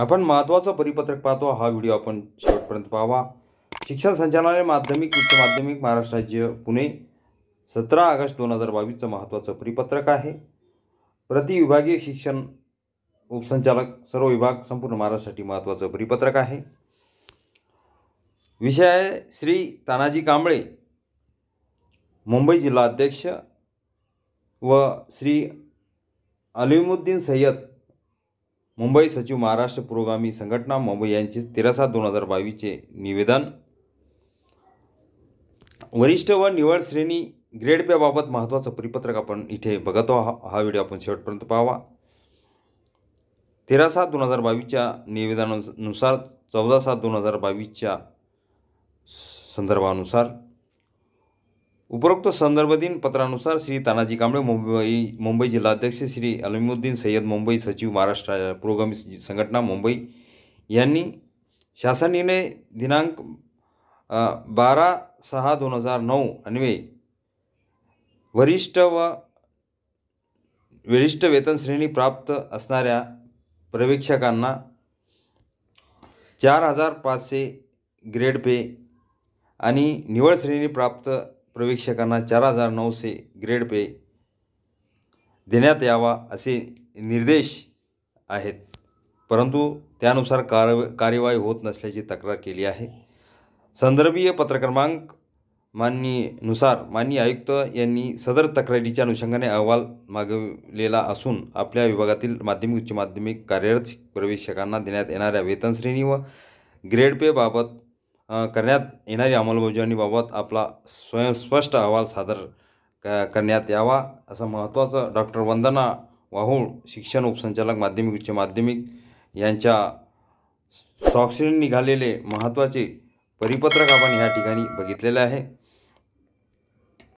आपण महत्त्वाचं परिपत्रक पाहतो हा व्हिडिओ आपण शेवटपर्यंत पाहावा शिक्षण संचालनालय माध्यमिक उच्च माध्यमिक महाराष्ट्र राज्य पुणे सतरा ऑगस्ट दोन हजार बावीसचं महत्त्वाचं परिपत्रक आहे प्रतिविभागीय शिक्षण उपसंचालक सर्व विभाग संपूर्ण महाराष्ट्रासाठी महत्त्वाचं परिपत्रक आहे विषय आहे श्री तानाजी कांबळे मुंबई जिल्हा अध्यक्ष व श्री अलिमुद्दीन सय्यद मुंबई सचिव महाराष्ट्र पुरोगामी संघटना मुंबई यांचे तेरा सात दोन हजार बावीसचे निवेदन वरिष्ठ व निवड श्रेणी ग्रेड पेबाबत महत्त्वाचं परिपत्रक आपण इथे बघत हा हा व्हिडिओ आपण शेवटपर्यंत पाहावा तेरा सात दोन हजार बावीसच्या निवेदनानुसार चौदा सात दोन हजार बावीसच्या संदर्भानुसार उपरोक्त संदर्भ दिन पत्रानुसार श्री तानाजी कांबळे मुंबई मुंबई जिल्हाध्यक्ष श्री अलिमुद्दीन सय्यद मुंबई सचिव महाराष्ट्र पुरोगामी संघटना मुंबई यांनी शासन निर्णय दिनांक बारा सहा दोन हजार नऊ अन्वे वरिष्ठ व वरिष्ठ वेतन श्रेणी प्राप्त असणाऱ्या प्रवेक्षकांना चार हजार पाचशे ग्रेड पे आणि निवड श्रेणी प्राप्त प्रवेक्षकांना चार हजार नऊशे ग्रेड पे देण्यात यावा असे निर्देश आहेत परंतु त्यानुसार कार कार्यवाही होत नसल्याची तक्रार केली आहे संदर्भीय पत्रक्रमांक मान्यनुसार मान्य आयुक्त यांनी सदर तक्रारीच्या अनुषंगाने अहवाल मागवलेला असून आपल्या विभागातील माध्यमिक उच्च माध्यमिक कार्यरत प्रवेक्षकांना देण्यात येणाऱ्या वेतनश्रेणी व ग्रेड पेबाबत करण्यात येणाऱ्या अंमलबजावणीबाबत आपला स्वयंस्पष्ट अहवाल सादर क करण्यात यावा असं महत्त्वाचं डॉक्टर वंदना वाहूळ शिक्षण उपसंचालक माध्यमिक उच्च माध्यमिक यांच्या सॉक्सीने निघालेले महत्त्वाचे परिपत्रक आपण ह्या ठिकाणी बघितलेले आहे